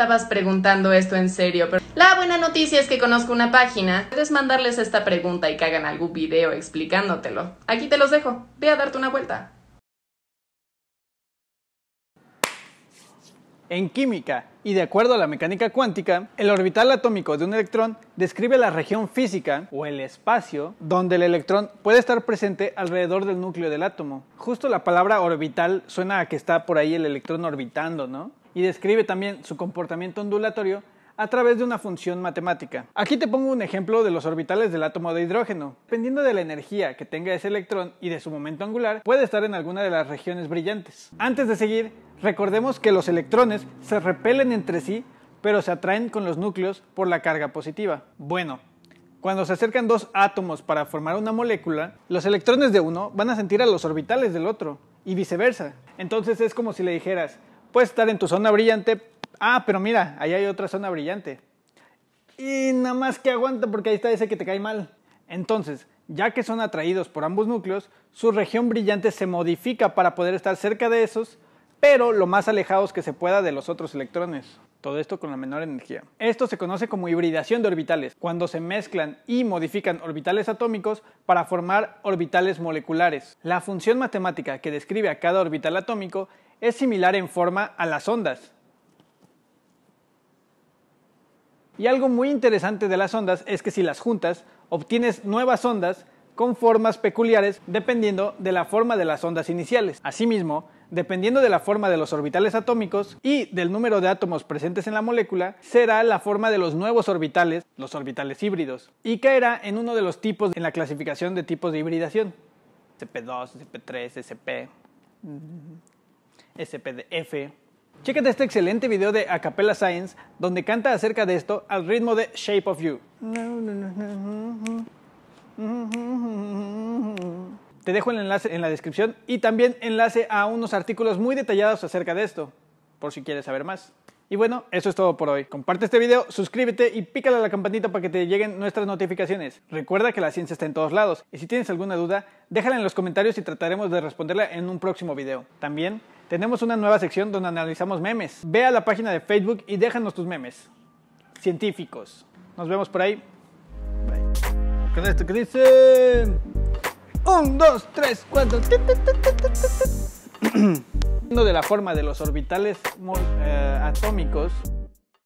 estabas preguntando esto en serio, pero la buena noticia es que conozco una página. Puedes mandarles esta pregunta y que hagan algún video explicándotelo. Aquí te los dejo. Ve a darte una vuelta. En química, y de acuerdo a la mecánica cuántica, el orbital atómico de un electrón describe la región física o el espacio donde el electrón puede estar presente alrededor del núcleo del átomo. Justo la palabra orbital suena a que está por ahí el electrón orbitando, ¿no? y describe también su comportamiento ondulatorio a través de una función matemática. Aquí te pongo un ejemplo de los orbitales del átomo de hidrógeno. Dependiendo de la energía que tenga ese electrón y de su momento angular, puede estar en alguna de las regiones brillantes. Antes de seguir, recordemos que los electrones se repelen entre sí, pero se atraen con los núcleos por la carga positiva. Bueno, cuando se acercan dos átomos para formar una molécula, los electrones de uno van a sentir a los orbitales del otro y viceversa. Entonces es como si le dijeras, Puedes estar en tu zona brillante. Ah, pero mira, ahí hay otra zona brillante. Y nada más que aguanta porque ahí está ese que te cae mal. Entonces, ya que son atraídos por ambos núcleos, su región brillante se modifica para poder estar cerca de esos, pero lo más alejados que se pueda de los otros electrones. Todo esto con la menor energía. Esto se conoce como hibridación de orbitales, cuando se mezclan y modifican orbitales atómicos para formar orbitales moleculares. La función matemática que describe a cada orbital atómico es similar en forma a las ondas. Y algo muy interesante de las ondas es que si las juntas, obtienes nuevas ondas con formas peculiares dependiendo de la forma de las ondas iniciales. Asimismo, dependiendo de la forma de los orbitales atómicos y del número de átomos presentes en la molécula, será la forma de los nuevos orbitales, los orbitales híbridos, y caerá en uno de los tipos en la clasificación de tipos de hibridación. SP2, SP3, SP, mm, SPDF. Chécate este excelente video de Acapella Science, donde canta acerca de esto al ritmo de Shape of You. Te dejo el enlace en la descripción y también enlace a unos artículos muy detallados acerca de esto, por si quieres saber más. Y bueno, eso es todo por hoy. Comparte este video, suscríbete y pícale a la campanita para que te lleguen nuestras notificaciones. Recuerda que la ciencia está en todos lados y si tienes alguna duda, déjala en los comentarios y trataremos de responderla en un próximo video. También tenemos una nueva sección donde analizamos memes. Ve a la página de Facebook y déjanos tus memes. Científicos. Nos vemos por ahí. Con esto que dice 1, 2, 3, 4, de la forma de los orbitales mo eh, atómicos.